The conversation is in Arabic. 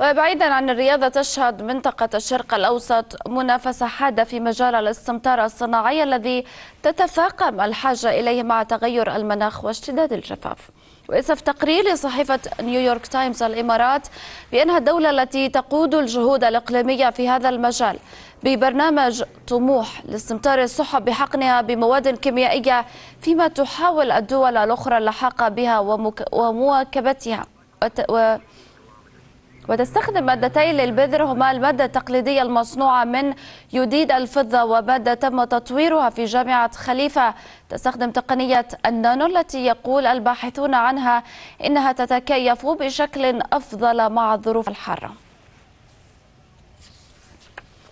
وبعيدا عن الرياضة تشهد منطقة الشرق الأوسط منافسة حادة في مجال الاستمتار الصناعي الذي تتفاقم الحاجة إليه مع تغير المناخ واشتداد الجفاف وإسف تقرير لصحيفة نيويورك تايمز الإمارات بأنها الدولة التي تقود الجهود الإقليمية في هذا المجال ببرنامج طموح لاستمتار السحب بحقنها بمواد كيميائية فيما تحاول الدول الأخرى اللحاق بها ومواكبتها وتستخدم مادتين للبذر هما المادة التقليدية المصنوعة من يديد الفضة ومادة تم تطويرها في جامعة خليفة تستخدم تقنية النانو التي يقول الباحثون عنها إنها تتكيف بشكل أفضل مع الظروف الحارة